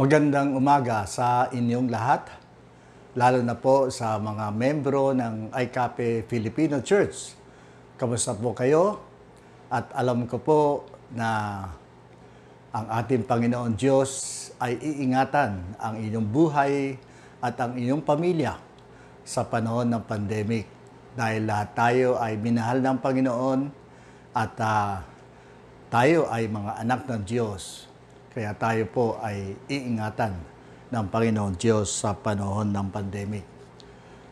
Magandang umaga sa inyong lahat, lalo na po sa mga membro ng ICAPE Filipino Church. Kamusta po kayo? At alam ko po na ang ating Panginoon Diyos ay iingatan ang inyong buhay at ang inyong pamilya sa panahon ng pandemic dahil lahat tayo ay minahal ng Panginoon at uh, tayo ay mga anak ng Diyos kaya tayo po ay iingatan ng Panginoon Diyos sa panahon ng pandemic.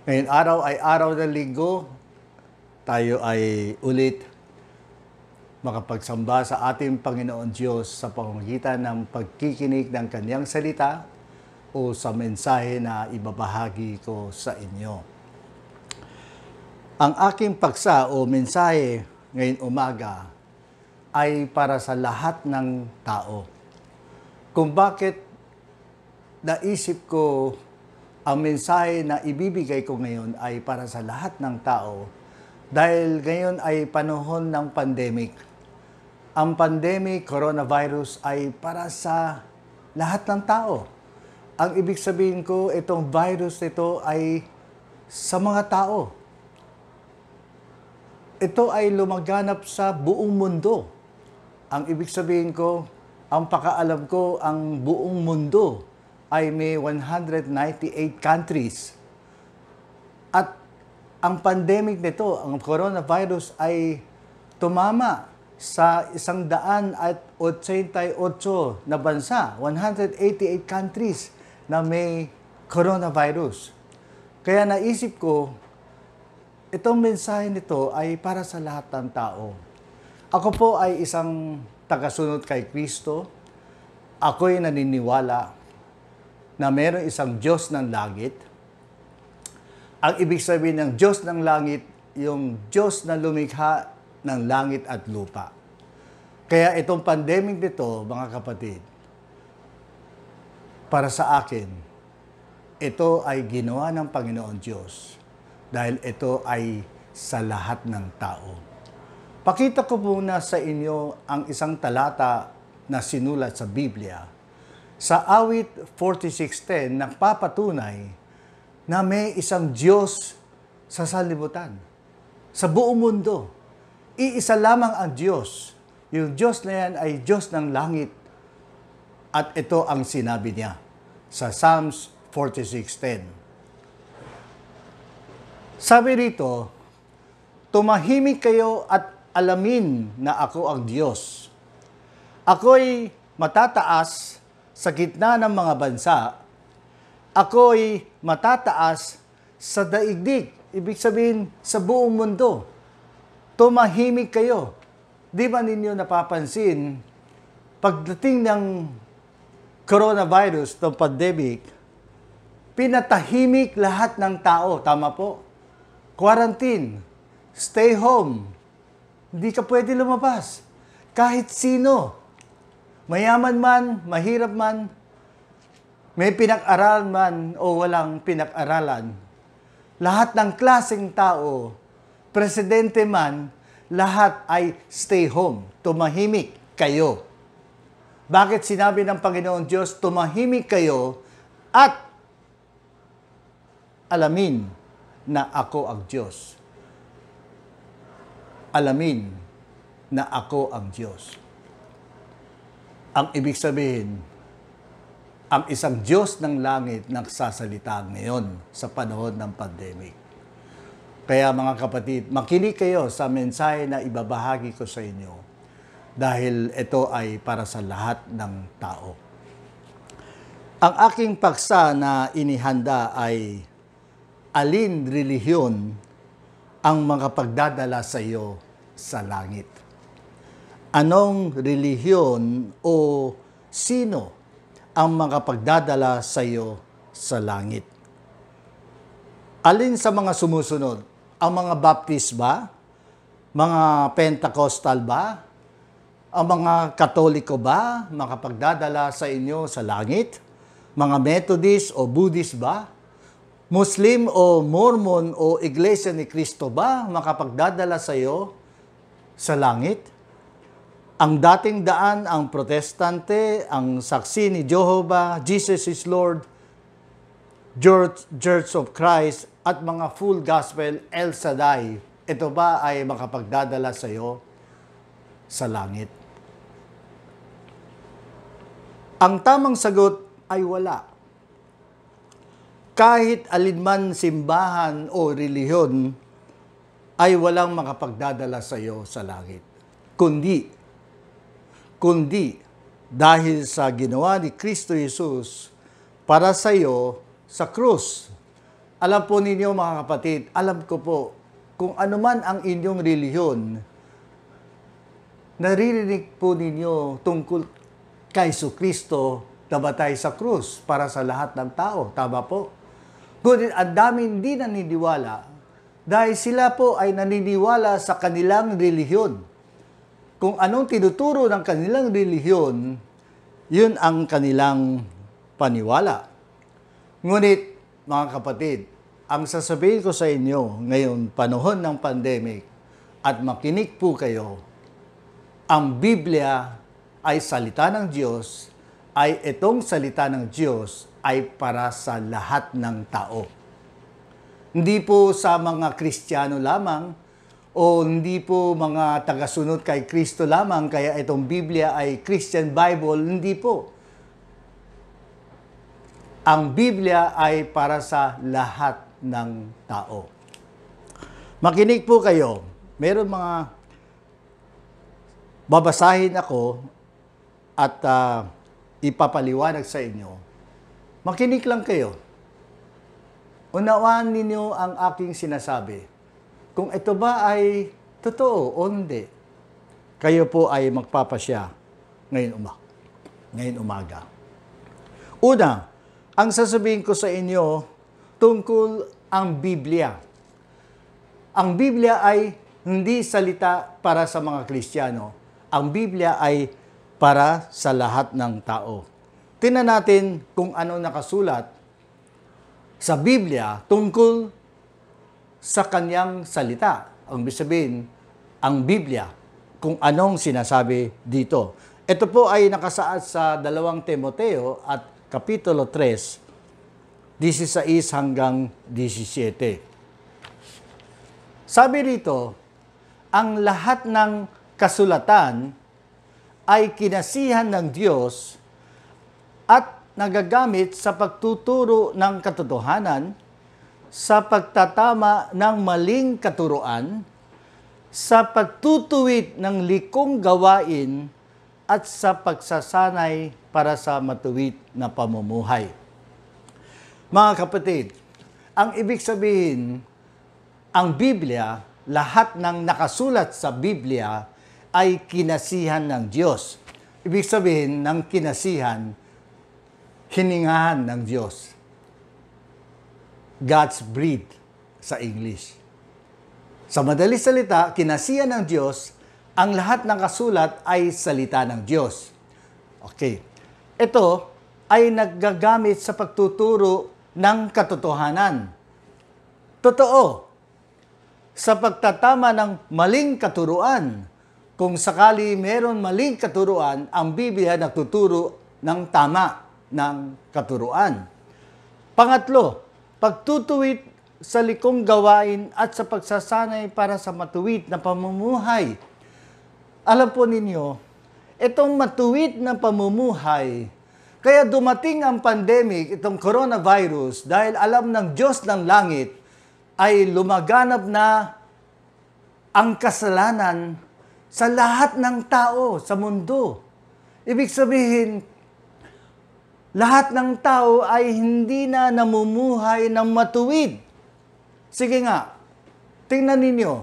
Ngayon araw ay araw ng linggo. Tayo ay ulit makapagsamba sa ating Panginoon Diyos sa pamamagitan ng pagkikinig ng Kanyang salita o sa mensahe na ibabahagi ko sa inyo. Ang aking paksa o mensahe ngayon umaga ay para sa lahat ng tao kung bakit naisip ko ang mensahe na ibibigay ko ngayon ay para sa lahat ng tao dahil ngayon ay panahon ng pandemic. Ang pandemic, coronavirus ay para sa lahat ng tao. Ang ibig sabihin ko, itong virus ito ay sa mga tao. Ito ay lumaganap sa buong mundo. Ang ibig sabihin ko, ang pakaalam ko, ang buong mundo ay may 198 countries. At ang pandemic nito, ang coronavirus ay tumama sa isang daan at 88 na bansa, 188 countries na may coronavirus. Kaya naisip ko, itong mensahe nito ay para sa lahat ng tao. Ako po ay isang tagasunod kay Kristo, ako'y naniniwala na meron isang Diyos ng langit. Ang ibig sabihin ng Diyos ng langit, yung Diyos na lumikha ng langit at lupa. Kaya itong pandemic nito, mga kapatid, para sa akin, ito ay ginawa ng Panginoon Diyos dahil ito ay sa lahat ng tao. Pakita ko muna sa inyo ang isang talata na sinulat sa Biblia. Sa awit 46.10, nagpapatunay na may isang Diyos sa salibutan, sa buong mundo. Iisa lamang ang Diyos. Yung Diyos na yan ay Diyos ng langit. At ito ang sinabi niya sa Psalms 46.10. Sabi rito, Tumahimik kayo at alamin na ako ang Diyos. Ako'y matataas sa gitna ng mga bansa. Ako'y matataas sa daigdig. Ibig sabihin, sa buong mundo. Tumahimik kayo. Di ba ninyo napapansin, pagdating ng coronavirus, ng pandemic, pinatahimik lahat ng tao. Tama po? Quarantine. Stay home. Hindi ka pwede lumabas. Kahit sino. Mayaman man, mahirap man, may pinag aralan man o walang pinag-aralan. Lahat ng klaseng tao, presidente man, lahat ay stay home. Tumahimik kayo. Bakit sinabi ng Panginoon Diyos, tumahimik kayo at alamin na ako ang Diyos alamin na ako ang Diyos. Ang ibig sabihin, ang isang Diyos ng langit nagsasalita ngayon sa panahon ng pandemic. Kaya mga kapatid, makinig kayo sa mensahe na ibabahagi ko sa inyo dahil ito ay para sa lahat ng tao. Ang aking paksa na inihanda ay alin relihiyon ang mga pagdadala sa iyo sa langit. Anong relihiyon o sino ang makapagdadala sa iyo sa langit? Alin sa mga sumusunod? Ang mga Baptist ba? Mga Pentecostal ba? Ang mga Katoliko ba makapagdadala sa inyo sa langit? Mga Methodist o Buddhist ba? Muslim o Mormon o Iglesia ni Cristo ba makapagdadala sa iyo sa langit? Ang dating daan ang protestante, ang saksi ni Jehovah, Jesus is Lord, Church, Church of Christ, at mga full gospel El Shaddai. Ito ba ay makapagdadala sa iyo sa langit? Ang tamang sagot ay wala. Kahit alinman simbahan o relihiyon ay walang makapagdadala sa iyo sa langit. Kundi, kundi dahil sa ginawa ni Kristo Jesus para sa iyo sa krus. Alam po ninyo mga kapatid, alam ko po kung anuman ang inyong reliyon, naririnig po ninyo tungkol kay Su Kristo batay sa krus para sa lahat ng tao. Tama po. Ngunit ang dami hindi naniniwala dahil sila po ay naniniwala sa kanilang relihiyon. Kung anong tinuturo ng kanilang relihiyon, yun ang kanilang paniwala. Ngunit, mga kapatid, ang sasabihin ko sa inyo ngayon, panahon ng pandemic, at makinig po kayo, ang Biblia ay salita ng Diyos, ay itong salita ng Diyos ay para sa lahat ng tao. Hindi po sa mga Kristiyano lamang o hindi po mga tagasunod kay Kristo lamang kaya itong Biblia ay Christian Bible, hindi po. Ang Biblia ay para sa lahat ng tao. Makinig po kayo. Meron mga babasahin ako at uh, ipapaliwanag sa inyo. Makinig lang kayo. Unawaan ninyo ang aking sinasabi. Kung ito ba ay totoo o hindi, kayo po ay magpapasya ngayon, uma ngayon umaga. Una, ang sasabihin ko sa inyo tungkol ang Biblia. Ang Biblia ay hindi salita para sa mga Kristiyano. Ang Biblia ay para sa lahat ng tao. Tingnan natin kung ano nakasulat sa Biblia tungkol sa kanyang salita. Ang sabihin, ang Biblia, kung anong sinasabi dito. Ito po ay nakasaad sa dalawang Timoteo at Kapitulo 3, 16 hanggang 17. Sabi rito, ang lahat ng kasulatan ay kinasihan ng Diyos at nagagamit sa pagtuturo ng katotohanan, sa pagtatama ng maling katuruan, sa pagtutuwid ng likong gawain at sa pagsasanay para sa matuwid na pamumuhay. Mga kapatid, ang ibig sabihin, ang Biblia, lahat ng nakasulat sa Biblia ay kinasihan ng Diyos. Ibig sabihin ng kinasihan, hiningahan ng Diyos. God's breed sa English. Sa madaling salita, kinasiya ng Diyos, ang lahat ng kasulat ay salita ng Diyos. Okay. Ito ay naggagamit sa pagtuturo ng katotohanan. Totoo. Sa pagtatama ng maling katuruan, kung sakali meron maling katuruan, ang Biblia nagtuturo ng tama ng katuruan. Pangatlo, pagtutuwid sa likong gawain at sa pagsasanay para sa matuwid na pamumuhay. Alam po ninyo, itong matuwid na pamumuhay, kaya dumating ang pandemic, itong coronavirus, dahil alam ng Diyos ng langit, ay lumaganap na ang kasalanan sa lahat ng tao sa mundo. Ibig sabihin, lahat ng tao ay hindi na namumuhay ng matuwid. Sige nga, tingnan ninyo,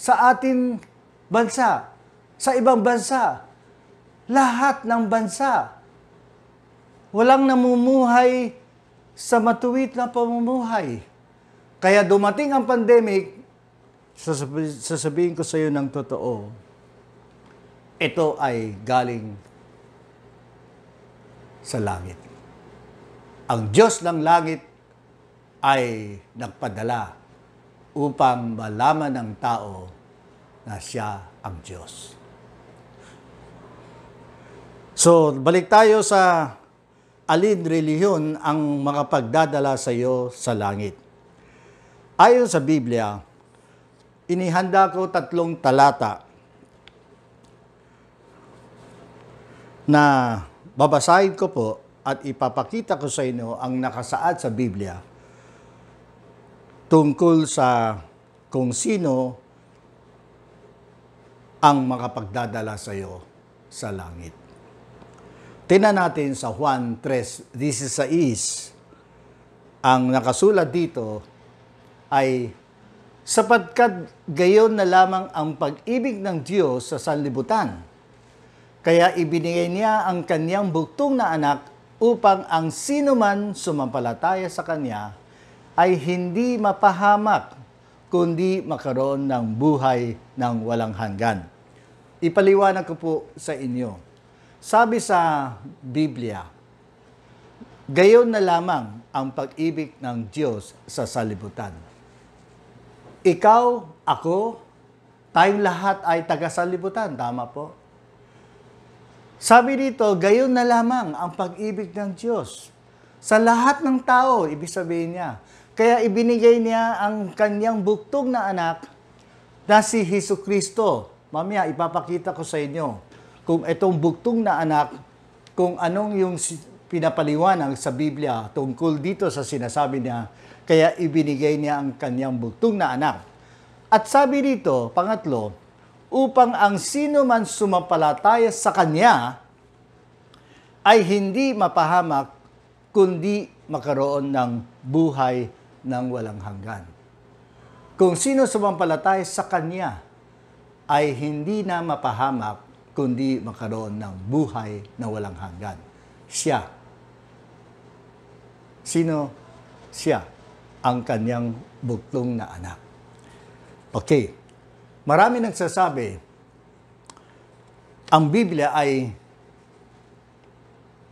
sa atin bansa, sa ibang bansa, lahat ng bansa, walang namumuhay sa matuwid na pamumuhay. Kaya dumating ang pandemic, sasabihin ko sa iyo ng totoo, ito ay galing sa langit. Ang Diyos ng langit ay nagpadala upang malaman ng tao na siya ang Diyos. So, balik tayo sa alin reliyon ang mga pagdadala sa iyo sa langit. Ayon sa Biblia, inihanda ko tatlong talata na babasahin ko po at ipapakita ko sa inyo ang nakasaad sa Biblia tungkol sa kung sino ang makapagdadala sa iyo sa langit. Tingnan natin sa Juan 3:16. Ang nakasulat dito ay sapagkat gayon na lamang ang pag-ibig ng Diyos sa sanlibutan kaya ibinigay niya ang kanyang buktong na anak upang ang sino man sumampalataya sa kanya ay hindi mapahamak, kundi makaroon ng buhay ng walang hanggan. Ipaliwanag ko po sa inyo. Sabi sa Biblia, gayon na lamang ang pag-ibig ng Diyos sa salibutan. Ikaw, ako, tayong lahat ay taga-salibutan, tama po? Sabi dito, gayon na lamang ang pag-ibig ng Diyos sa lahat ng tao, ibig sabihin niya. Kaya ibinigay niya ang kanyang buktong na anak na si Hesus Kristo. Mamaya, ipapakita ko sa inyo kung itong buktong na anak, kung anong yung pinapaliwanag sa Biblia tungkol dito sa sinasabi niya, kaya ibinigay niya ang kanyang buktong na anak. At sabi dito, pangatlo, upang ang sino man sumampalataya sa Kanya ay hindi mapahamak, kundi makaroon ng buhay ng walang hanggan. Kung sino sumampalataya sa Kanya ay hindi na mapahamak, kundi makaroon ng buhay na walang hanggan. Siya. Sino? Siya. Ang kanyang buktong na anak. Okay. Marami nagsasabi, ang Biblia ay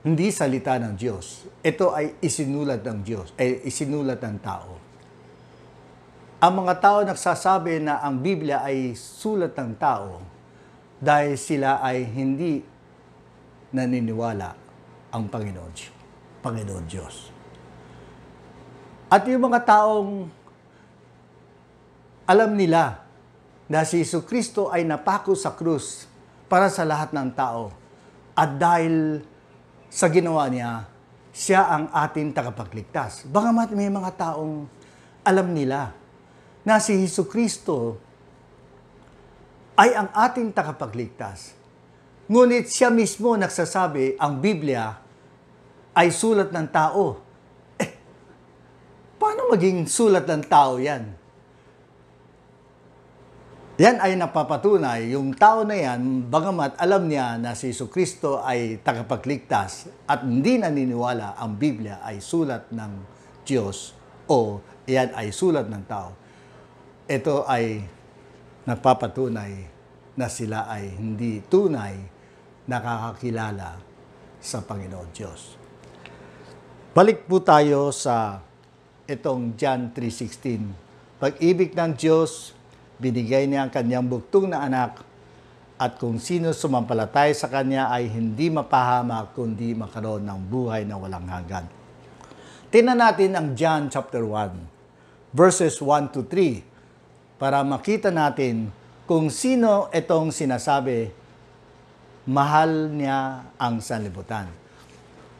hindi salita ng Diyos. Ito ay isinulat ng Diyos, ay isinulat ng tao. Ang mga tao nagsasabi na ang Biblia ay sulat ng tao dahil sila ay hindi naniniwala ang Panginoon, Panginoon Diyos. At yung mga taong alam nila na si Iso Kristo ay napako sa krus para sa lahat ng tao. At dahil sa ginawa niya, siya ang ating tagapagligtas. Bagamat may mga taong alam nila na si Hesus Kristo ay ang ating tagapagligtas. Ngunit siya mismo nagsasabi, ang Biblia ay sulat ng tao. Eh, paano maging sulat ng tao yan? Yan ay napapatunay, yung tao na yan, bagamat alam niya na si Iso Kristo ay tagapagligtas at hindi naniniwala ang Biblia ay sulat ng Diyos o yan ay sulat ng tao. Ito ay nagpapatunay na sila ay hindi tunay nakakakilala sa Panginoon Diyos. Balik po tayo sa itong John 3.16. Pag-ibig ng Diyos binigay niya ang kanyang buktong na anak, at kung sino sumampalatay sa kanya ay hindi mapahama kundi makaroon ng buhay na walang hanggan. Tingnan natin ang John chapter 1, verses 1 to 3, para makita natin kung sino itong sinasabi, mahal niya ang sanlibutan.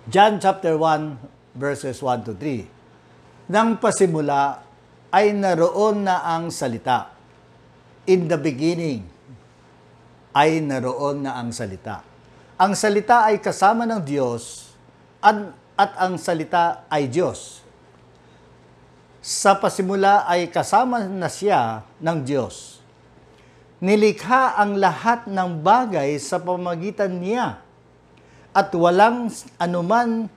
John chapter 1, verses 1 to 3. Nang pasimula ay naroon na ang salita, In the beginning ay naroon na ang salita. Ang salita ay kasama ng Diyos at, at ang salita ay Diyos. Sa pasimula ay kasama na siya ng Diyos. Nilikha ang lahat ng bagay sa pamagitan niya at walang anuman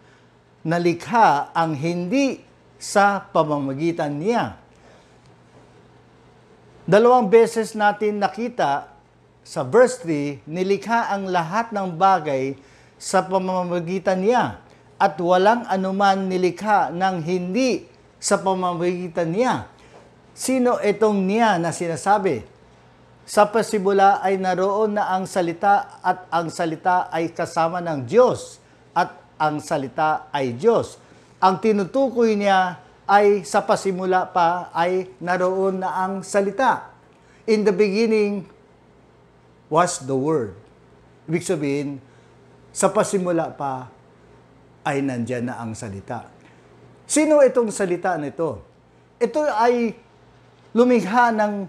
nalikha ang hindi sa pamamagitan niya. Dalawang beses natin nakita sa verse 3, nilikha ang lahat ng bagay sa pamamagitan niya at walang anuman nilikha ng hindi sa pamamagitan niya. Sino itong niya na sinasabi? Sa pasimula ay naroon na ang salita at ang salita ay kasama ng Diyos at ang salita ay Diyos. Ang tinutukoy niya ay sa pasimula pa ay naroon na ang salita. In the beginning was the Word. Ibig sabihin, sa pasimula pa ay nandyan na ang salita. Sino itong salita nito? Ito ay lumikha ng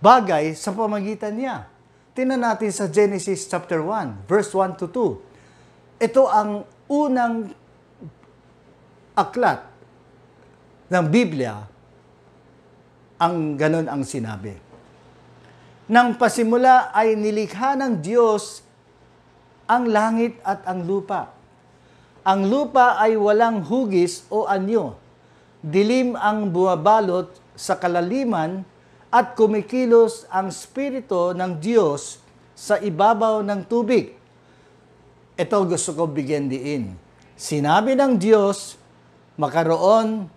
bagay sa pamagitan niya. Tinan natin sa Genesis chapter 1, verse 1 to 2. Ito ang unang aklat ng Biblia, ang ganun ang sinabi. Nang pasimula ay nilikha ng Diyos ang langit at ang lupa. Ang lupa ay walang hugis o anyo. Dilim ang buwabalot sa kalaliman at kumikilos ang Espiritu ng Diyos sa ibabaw ng tubig. Ito gusto ko bigyan diin. Sinabi ng Diyos, makaroon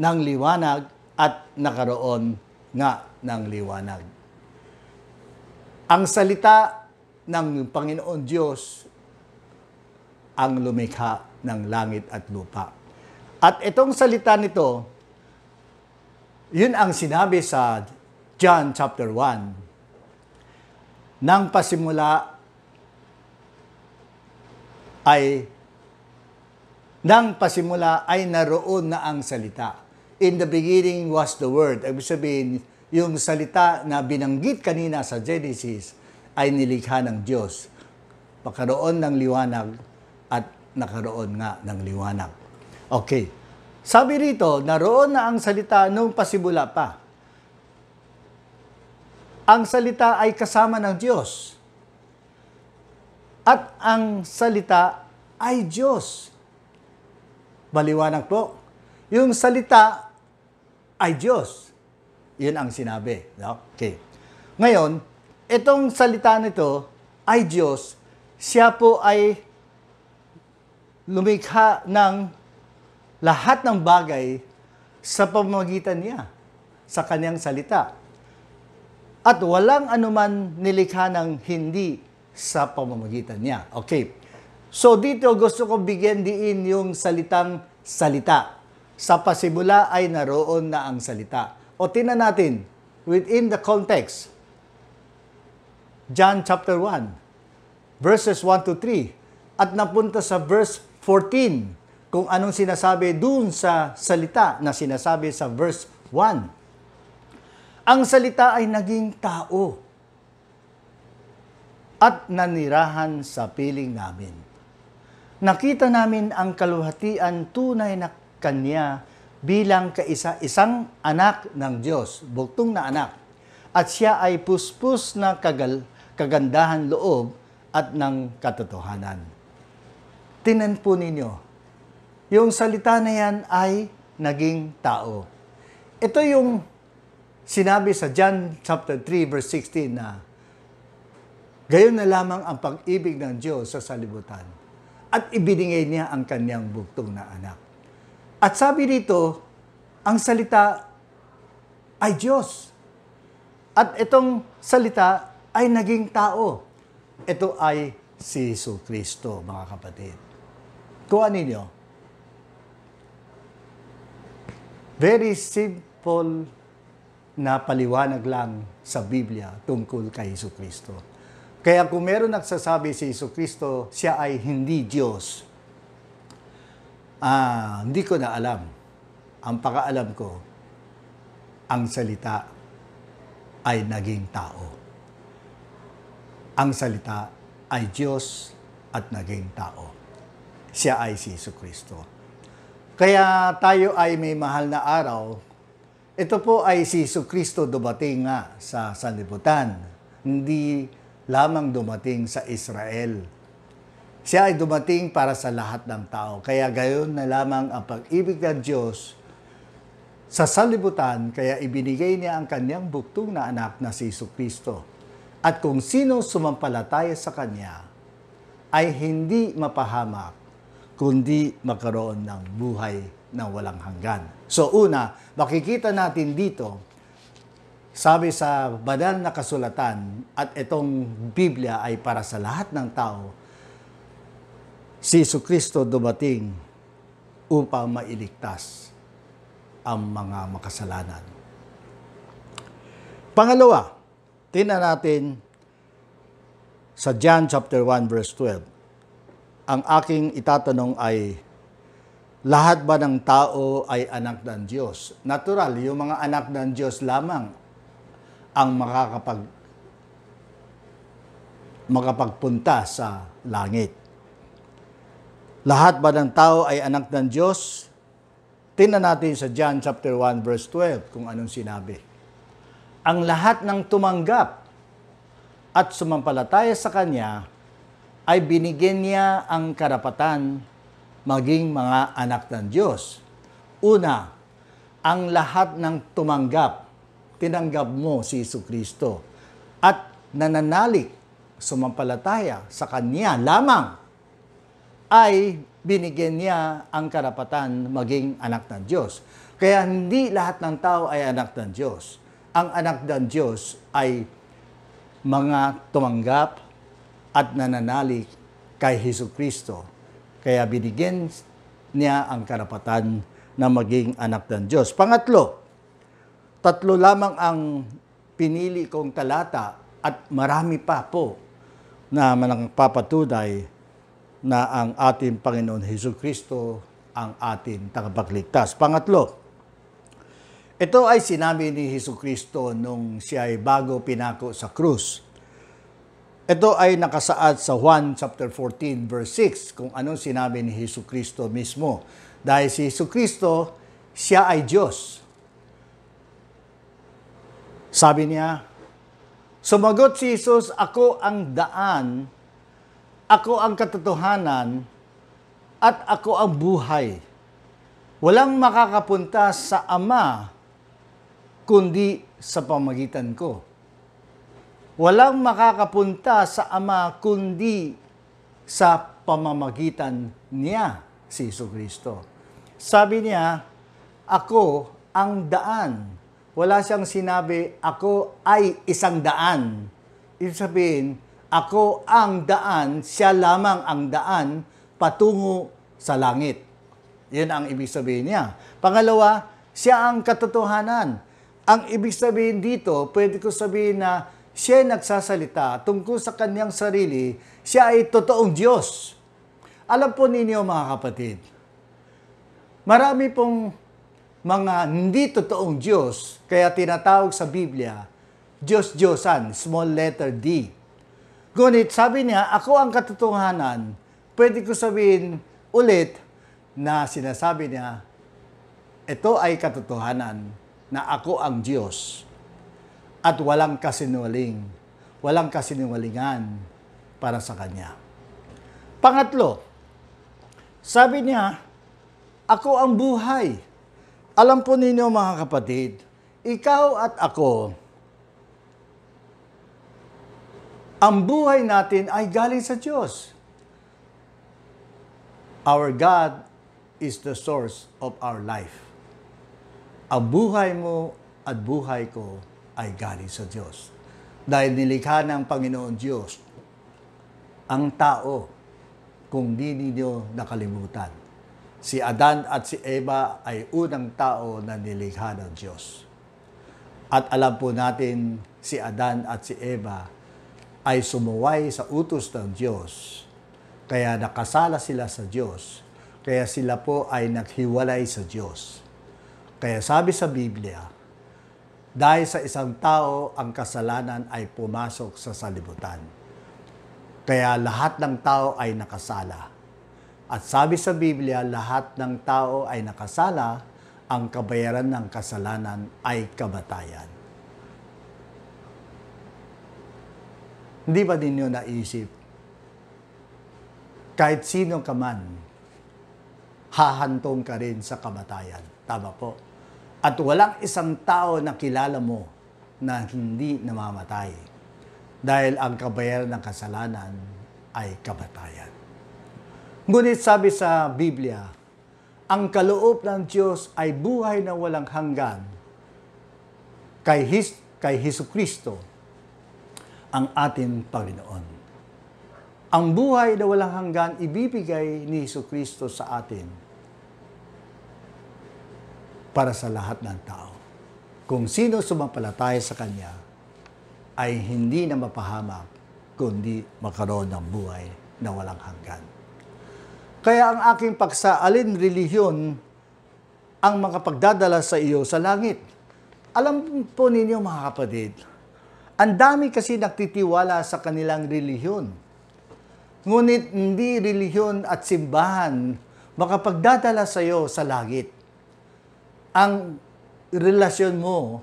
ng liwanag at nakaroon nga ng liwanag. Ang salita ng Panginoon Diyos ang lumikha ng langit at lupa. At itong salita nito, yun ang sinabi sa John chapter 1. Nang pasimula ay nang pasimula ay naroon na ang salita. In the beginning was the Word. Ibig sabihin, yung salita na binanggit kanina sa Genesis ay nilikha ng Diyos. Pakaroon ng liwanag at nakaroon nga ng liwanag. Okay. Sabi rito, naroon na ang salita nung pasimula pa. Ang salita ay kasama ng Diyos. At ang salita ay Diyos. Baliwanag po, yung salita ay Diyos. Yun ang sinabi. Okay. Ngayon, itong salita nito ay Diyos. Siya po ay lumikha ng lahat ng bagay sa pamamagitan niya, sa kanyang salita. At walang anuman nilikha ng hindi sa pamamagitan niya. Okay. So dito gusto ko bigyan diin yung salitang salita. Sa pasimula ay naroon na ang salita. O tina natin, within the context, John chapter 1, verses 1 to 3, at napunta sa verse 14, kung anong sinasabi dun sa salita na sinasabi sa verse 1. Ang salita ay naging tao at nanirahan sa piling namin nakita namin ang kaluhatian tunay na kanya bilang kaisa-isang anak ng Diyos, buktong na anak. At siya ay puspos na kagal, kagandahan loob at ng katotohanan. Tinan po ninyo, yung salita na yan ay naging tao. Ito yung sinabi sa John chapter 3 verse 16 na gayon na lamang ang pag-ibig ng Diyos sa salibutan at ibinigay niya ang kanyang bugtong na anak. At sabi dito, ang salita ay Diyos. At itong salita ay naging tao. Ito ay si Yesu Kristo, mga kapatid. Kuha ninyo. Very simple na paliwanag lang sa Biblia tungkol kay Yesu Kristo. Kaya kung meron nagsasabi si Iso Kristo, siya ay hindi Diyos. Ah, hindi ko na alam. Ang pakaalam ko, ang salita ay naging tao. Ang salita ay Diyos at naging tao. Siya ay si Iso Kristo. Kaya tayo ay may mahal na araw. Ito po ay si Iso Kristo dumating nga sa sanlibutan. Hindi lamang dumating sa Israel. Siya ay dumating para sa lahat ng tao. Kaya gayon na lamang ang pag-ibig ng Diyos sa salibutan, kaya ibinigay niya ang kanyang buktong na anak na si Iso Kristo. At kung sino sumampalataya sa kanya, ay hindi mapahamak, kundi magkaroon ng buhay na walang hanggan. So una, makikita natin dito sabi sa banal na kasulatan at itong Biblia ay para sa lahat ng tao, si Isu Kristo dumating upang mailigtas ang mga makasalanan. Pangalawa, tina natin sa John chapter 1 verse 12. Ang aking itatanong ay lahat ba ng tao ay anak ng Diyos? Natural, yung mga anak ng Diyos lamang ang makakapag makapagpunta sa langit. Lahat ba ng tao ay anak ng Diyos? Tingnan natin sa John chapter 1 verse 12 kung anong sinabi. Ang lahat ng tumanggap at sumampalataya sa kanya ay binigyan niya ang karapatan maging mga anak ng Diyos. Una, ang lahat ng tumanggap tinanggap mo si Iso Kristo at nananalig, sumampalataya sa Kanya lamang, ay binigyan niya ang karapatan maging anak ng Diyos. Kaya hindi lahat ng tao ay anak ng Diyos. Ang anak ng Diyos ay mga tumanggap at nananalig kay Heso Kristo. Kaya binigyan niya ang karapatan na maging anak ng Diyos. Pangatlo, Tatlo lamang ang pinili kong talata at marami pa po na manangpapatunay na ang ating Panginoon Heso Kristo ang ating tagapagligtas. Pangatlo, ito ay sinabi ni Heso Kristo nung siya ay bago pinako sa krus. Ito ay nakasaad sa Juan chapter 14 verse 6 kung anong sinabi ni Heso Kristo mismo. Dahil si Heso Kristo, siya ay Diyos. Sabi niya, Sumagot si Jesus, Ako ang daan, ako ang katotohanan, at ako ang buhay. Walang makakapunta sa Ama kundi sa pamagitan ko. Walang makakapunta sa Ama kundi sa pamamagitan niya, si Iso Kristo. Sabi niya, ako ang daan, wala siyang sinabi, ako ay isang daan. Ibig sabihin, ako ang daan, siya lamang ang daan patungo sa langit. Yan ang ibig sabihin niya. Pangalawa, siya ang katotohanan. Ang ibig sabihin dito, pwede ko sabihin na siya ay nagsasalita tungkol sa kanyang sarili, siya ay totoong Diyos. Alam po ninyo mga kapatid, marami pong mga hindi totoong Diyos, kaya tinatawag sa Biblia, Diyos-Diyosan, small letter D. Ngunit sabi niya, ako ang katotohanan, pwede ko sabihin ulit na sinasabi niya, ito ay katotohanan na ako ang Diyos at walang kasinwaling, walang kasinwalingan para sa Kanya. Pangatlo, sabi niya, ako ang buhay alam po ninyo mga kapatid, ikaw at ako, ang buhay natin ay galing sa Diyos. Our God is the source of our life. Ang buhay mo at buhay ko ay galing sa Diyos. Dahil nilikha ng Panginoon Diyos ang tao kung di ninyo nakalimutan. Si Adan at si Eva ay unang tao na nilikha ng Diyos. At alam po natin, si Adan at si Eva ay sumuway sa utos ng Diyos. Kaya nakasala sila sa Diyos. Kaya sila po ay naghiwalay sa Diyos. Kaya sabi sa Biblia, dahil sa isang tao, ang kasalanan ay pumasok sa salibutan. Kaya lahat ng tao ay nakasala at sabi sa Biblia, lahat ng tao ay nakasala, ang kabayaran ng kasalanan ay kabatayan. Hindi ba din yun naisip? Kahit sino ka man, hahantong ka rin sa kabatayan. Tama po. At walang isang tao na kilala mo na hindi namamatay. Dahil ang kabayaran ng kasalanan ay kabatayan. Ngunit sabi sa Biblia, ang kaloob ng Diyos ay buhay na walang hanggan kay, His, kay Heso Kristo, ang ating Panginoon. Ang buhay na walang hanggan ibibigay ni Heso Kristo sa atin para sa lahat ng tao. Kung sino sumampalataya sa Kanya ay hindi na mapahamak kundi makaroon ng buhay na walang hanggan. Kaya ang aking paksa, alin reliyon ang makapagdadala sa iyo sa langit? Alam po ninyo mga kapatid, ang dami kasi nagtitiwala sa kanilang reliyon. Ngunit hindi reliyon at simbahan makapagdadala sa iyo sa langit. Ang relasyon mo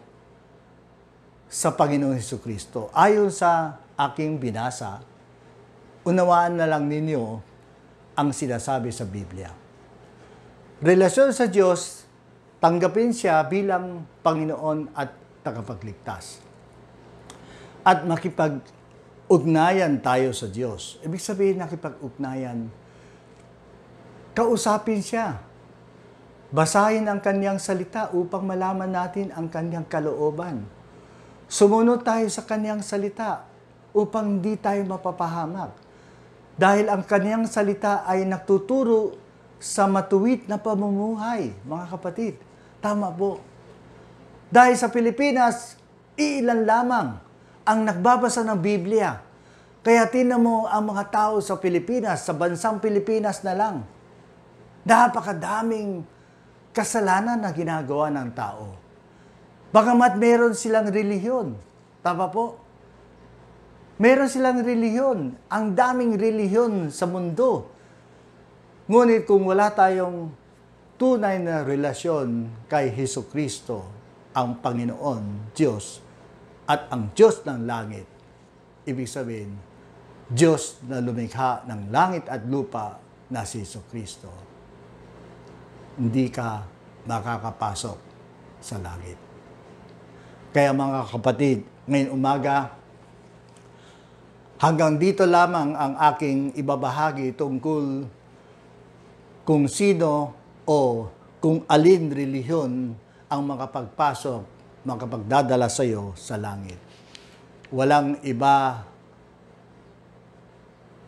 sa Panginoong Heso Kristo. Ayon sa aking binasa, unawaan na lang ninyo ang sinasabi sa Biblia. Relasyon sa Diyos, tanggapin siya bilang Panginoon at tagapagligtas. At makipag-ugnayan tayo sa Diyos. Ibig sabihin, nakipag-ugnayan, kausapin siya. Basahin ang kanyang salita upang malaman natin ang kanyang kalooban. Sumunod tayo sa kanyang salita upang di tayo mapapahamak dahil ang kaniyang salita ay nagtuturo sa matuwid na pamumuhay, mga kapatid. Tama po. Dahil sa Pilipinas, iilan lamang ang nagbabasa ng Biblia. Kaya tinan mo ang mga tao sa Pilipinas, sa bansang Pilipinas na lang. Napakadaming kasalanan na ginagawa ng tao. Bagamat meron silang relihiyon. Tama po? Meron silang reliyon. Ang daming reliyon sa mundo. Ngunit kung wala tayong tunay na relasyon kay Heso Kristo, ang Panginoon, Diyos, at ang Diyos ng langit, ibig sabihin, Diyos na lumikha ng langit at lupa na si Heso Kristo, hindi ka makakapasok sa langit. Kaya mga kapatid, ngayong umaga, Hanggang dito lamang ang aking ibabahagi tungkol kung sino o kung alin relihiyon ang makapagpasok, makapagdadala sa iyo sa langit. Walang iba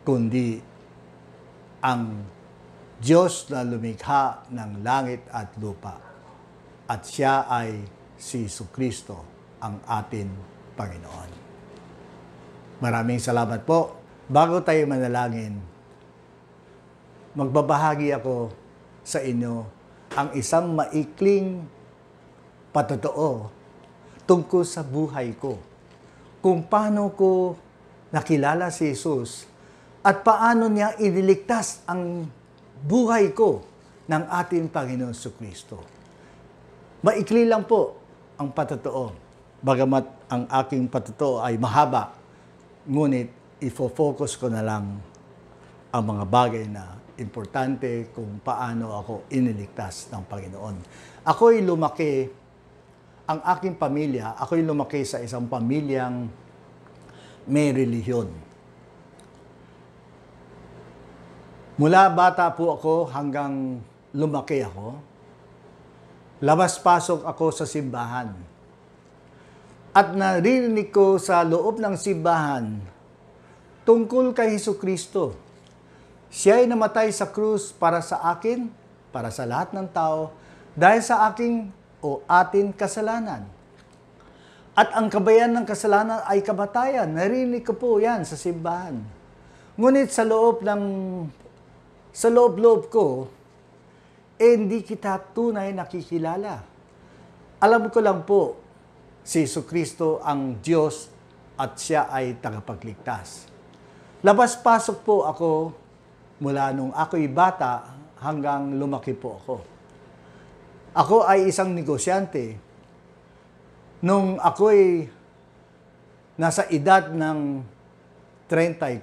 kundi ang Diyos na lumikha ng langit at lupa. At siya ay si Kristo, ang atin Panginoon. Maraming salamat po. Bago tayo manalangin, magbabahagi ako sa inyo ang isang maikling patotoo tungkol sa buhay ko. Kung paano ko nakilala si Jesus at paano niya iniligtas ang buhay ko ng ating Panginoon sa Kristo. Maikli lang po ang patotoo, bagamat ang aking patotoo ay mahaba Ngunit, ifo-focus ko na lang ang mga bagay na importante kung paano ako iniligtas ng Panginoon. Ako'y lumaki, ang aking pamilya, ako'y lumaki sa isang pamilyang may relihiyon. Mula bata po ako hanggang lumaki ako, labas-pasok ako sa simbahan at narinig ko sa loob ng simbahan tungkol kay Heso Kristo. Siya ay namatay sa krus para sa akin, para sa lahat ng tao, dahil sa aking o atin kasalanan. At ang kabayan ng kasalanan ay kabatayan. Narinig ko po yan sa simbahan. Ngunit sa loob ng sa loob-loob ko, eh, hindi kita tunay nakikilala. Alam ko lang po si Kristo ang Diyos at siya ay tagapagligtas. Labas-pasok po ako mula nung ako'y bata hanggang lumaki po ako. Ako ay isang negosyante. Nung ako'y nasa edad ng 34,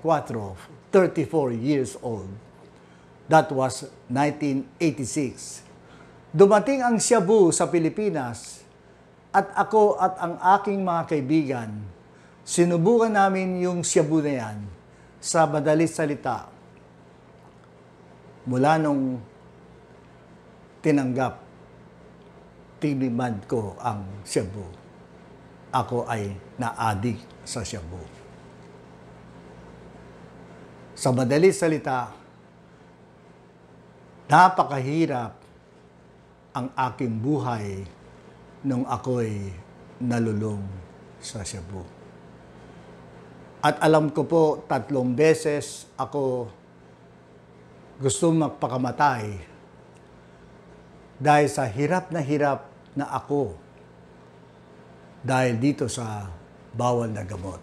34 years old, that was 1986, dumating ang Shabu sa Pilipinas at ako at ang aking mga kaibigan, sinubukan namin yung Cebu na yan sa madalit salita mula nung tinanggap tinibad ko ang Cebu. Ako ay naadik sa Cebu. Sa madalit salita, napakahirap ang aking buhay nung ako'y nalulong sa Cebu. At alam ko po, tatlong beses ako gusto magpakamatay dahil sa hirap na hirap na ako dahil dito sa bawal na gamot.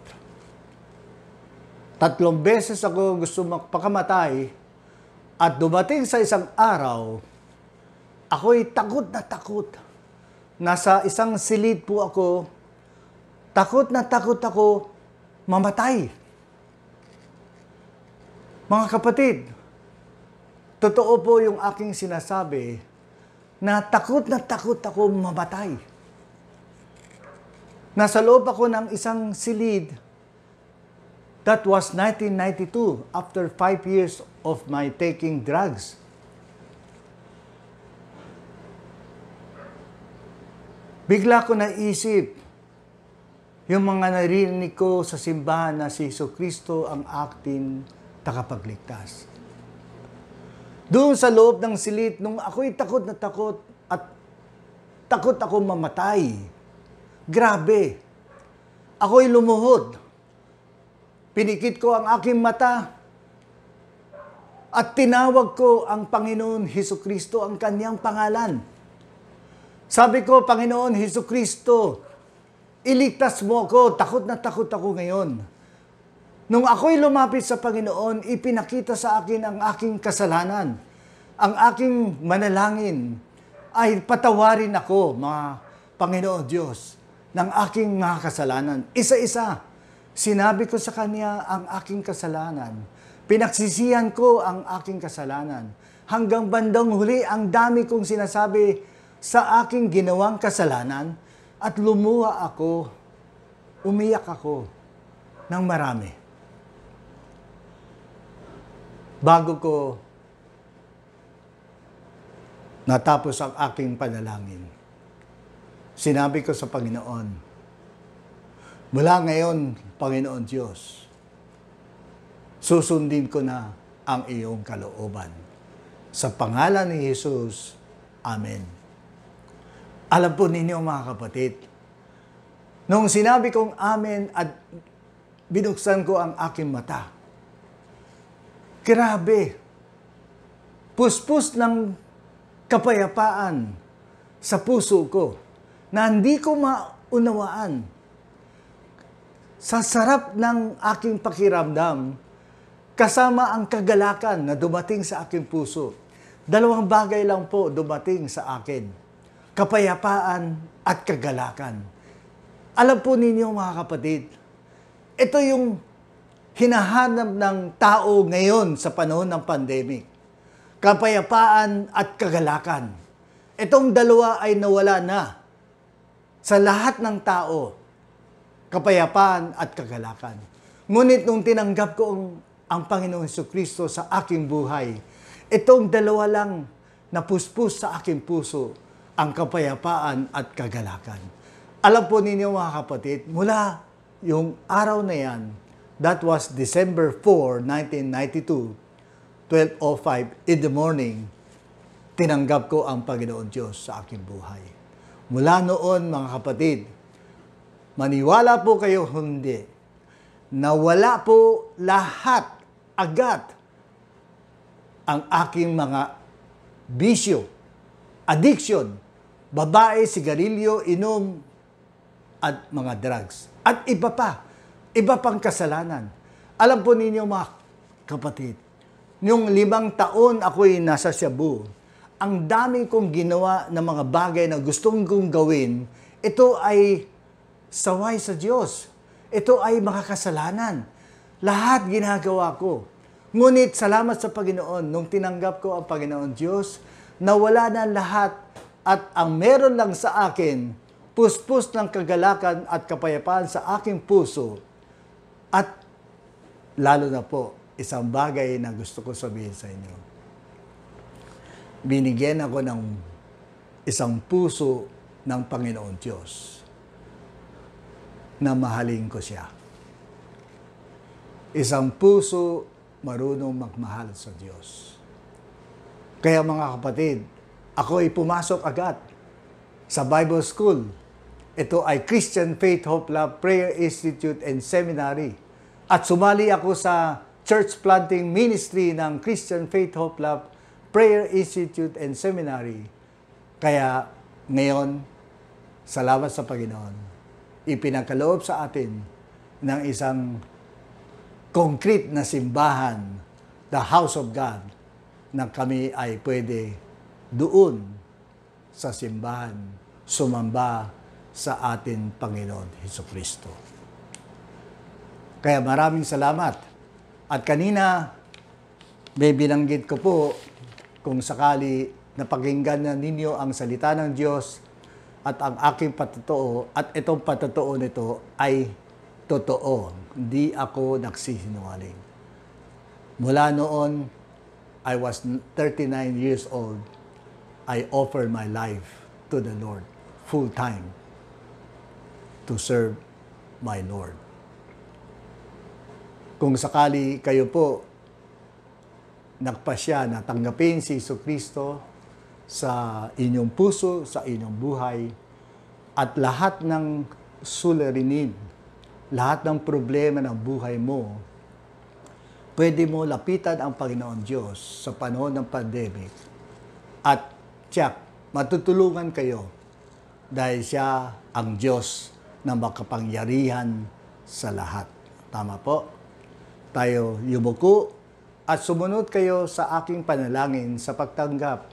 Tatlong beses ako gusto magpakamatay at dumating sa isang araw, ako'y takot na takot Nasa isang silid po ako. Takot na takot ako mamatay. Mga kapatid, totoo po yung aking sinasabi na takot na takot ako mamatay. Nasa loob ako ng isang silid That was 1992 after five years of my taking drugs. Bigla ko naisip, yung mga narinig ko sa simbahan na si Iso Kristo ang aking takapagligtas. Doon sa loob ng silid, nung ako'y takot na takot at takot ako mamatay. Grabe. Ako'y lumuhod. Pinikit ko ang aking mata at tinawag ko ang Panginoon Heso Kristo ang kanyang pangalan. Sabi ko, Panginoon Heso Kristo, iligtas mo ako. takot na takot ako ngayon. Nung ako'y lumapit sa Panginoon, ipinakita sa akin ang aking kasalanan. Ang aking manalangin ay patawarin ako, mga Panginoon Diyos, ng aking mga kasalanan. Isa-isa, sinabi ko sa Kanya ang aking kasalanan. Pinagsisihan ko ang aking kasalanan. Hanggang bandang huli, ang dami kong sinasabi sa aking ginawang kasalanan at lumuha ako, umiyak ako ng marami. Bago ko natapos ang aking panalangin, sinabi ko sa Panginoon, mula ngayon, Panginoon Diyos, susundin ko na ang iyong kalooban. Sa pangalan ni Jesus, Amen. Alam po ninyo mga kapatid, nung sinabi kong amen at binuksan ko ang aking mata, grabe, puspos ng kapayapaan sa puso ko na hindi ko maunawaan sa sarap ng aking pakiramdam kasama ang kagalakan na dumating sa aking puso. Dalawang bagay lang po dumating sa akin kapayapaan at kagalakan. Alam po ninyo mga kapatid, ito yung hinahanap ng tao ngayon sa panahon ng pandemic. Kapayapaan at kagalakan. Itong dalawa ay nawala na sa lahat ng tao. Kapayapaan at kagalakan. Ngunit nung tinanggap ko ang, ang Panginoon Kristo sa aking buhay, itong dalawa lang na puspos sa aking puso ang kapayapaan at kagalakan. Alam po ninyo mga kapatid, mula yung araw na yan, that was December 4, 1992, 12.05 in the morning, tinanggap ko ang Panginoon Diyos sa aking buhay. Mula noon mga kapatid, maniwala po kayo hindi, nawala po lahat agad ang aking mga bisyo, addiction, babae, sigarilyo, inom, at mga drugs. At iba pa. Iba pang kasalanan. Alam po ninyo mga kapatid, yung limang taon ako'y nasa Cebu, ang dami kong ginawa ng mga bagay na gustong kong gawin, ito ay saway sa Diyos. Ito ay mga kasalanan. Lahat ginagawa ko. Ngunit salamat sa Panginoon nung tinanggap ko ang Panginoon Diyos, nawala na lahat at ang meron lang sa akin, puspos ng kagalakan at kapayapaan sa aking puso. At lalo na po, isang bagay na gusto ko sabihin sa inyo. Binigyan ako ng isang puso ng Panginoon Diyos na mahalin ko siya. Isang puso marunong magmahal sa Diyos. Kaya mga kapatid, ako ay pumasok agad sa Bible School. Ito ay Christian Faith, Hope, Love, Prayer Institute and Seminary. At sumali ako sa church planting ministry ng Christian Faith, Hope, Love, Prayer Institute and Seminary. Kaya ngayon, salamat sa Panginoon. Ipinagkaloob sa atin ng isang concrete na simbahan, the house of God, na kami ay pwede doon sa simbahan, sumamba sa atin Panginoon Heso Kristo. Kaya maraming salamat. At kanina, may binanggit ko po kung sakali napakinggan na ninyo ang salita ng Diyos at ang aking patotoo at itong patotoo nito ay totoo. Hindi ako nagsisinungaling. Mula noon, I was 39 years old I offer my life to the Lord full time to serve my Lord. Kung sakali kayo po nagpasya na tanggapin si Iso Kristo sa inyong puso, sa inyong buhay, at lahat ng suliranin, lahat ng problema ng buhay mo, pwede mo lapitan ang Panginoon Diyos sa panahon ng pandemic at tiyak, matutulungan kayo dahil siya ang Diyos na makapangyarihan sa lahat. Tama po? Tayo yumuko at sumunod kayo sa aking panalangin sa pagtanggap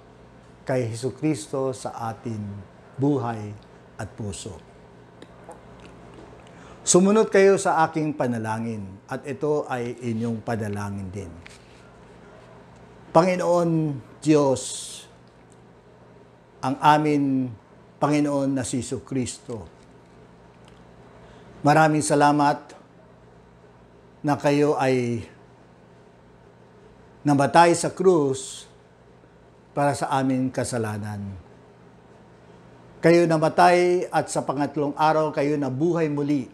kay Heso Kristo sa atin buhay at puso. Sumunod kayo sa aking panalangin at ito ay inyong panalangin din. Panginoon Diyos, ang amin Panginoon na si Iso Kristo. Maraming salamat na kayo ay namatay sa krus para sa amin kasalanan. Kayo namatay at sa pangatlong araw kayo nabuhay muli.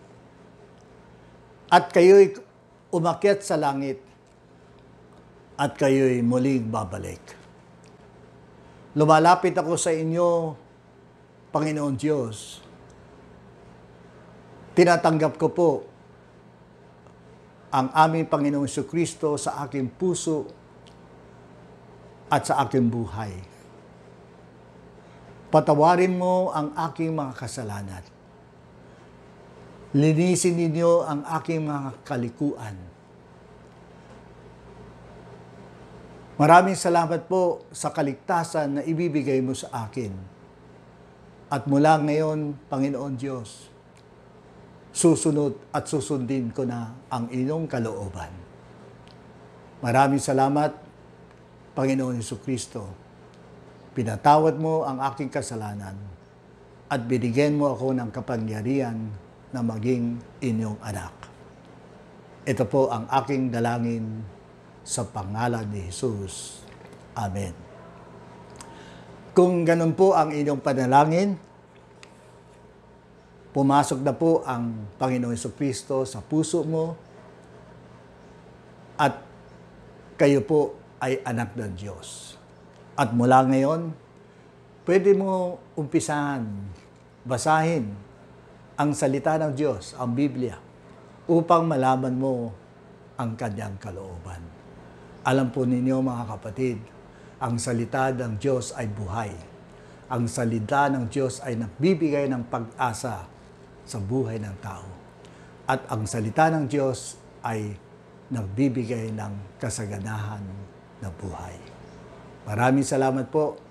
At kayo'y umakyat sa langit at kayo'y muling babalik. Lumalapit ako sa inyo, Panginoon Diyos. Tinatanggap ko po ang aming Panginoong Kristo sa aking puso at sa aking buhay. Patawarin mo ang aking mga kasalanan. Linisin ninyo ang aking mga kalikuan Maraming salamat po sa kaligtasan na ibibigay mo sa akin. At mula ngayon, Panginoon Diyos, susunod at susundin ko na ang inyong kalooban. Maraming salamat, Panginoon Yesu Kristo. Pinatawad mo ang aking kasalanan at binigyan mo ako ng kapangyarihan na maging inyong anak. Ito po ang aking dalangin sa pangalan ni Jesus. Amen. Kung ganun po ang inyong panalangin, pumasok na po ang Panginoon Kristo sa puso mo at kayo po ay anak ng Diyos. At mula ngayon, pwede mo umpisahan, basahin ang salita ng Diyos, ang Biblia, upang malaman mo ang kanyang kalooban. Alam po ninyo mga kapatid, ang salita ng Diyos ay buhay. Ang salita ng Diyos ay nagbibigay ng pag-asa sa buhay ng tao. At ang salita ng Diyos ay nagbibigay ng kasaganahan na buhay. Maraming salamat po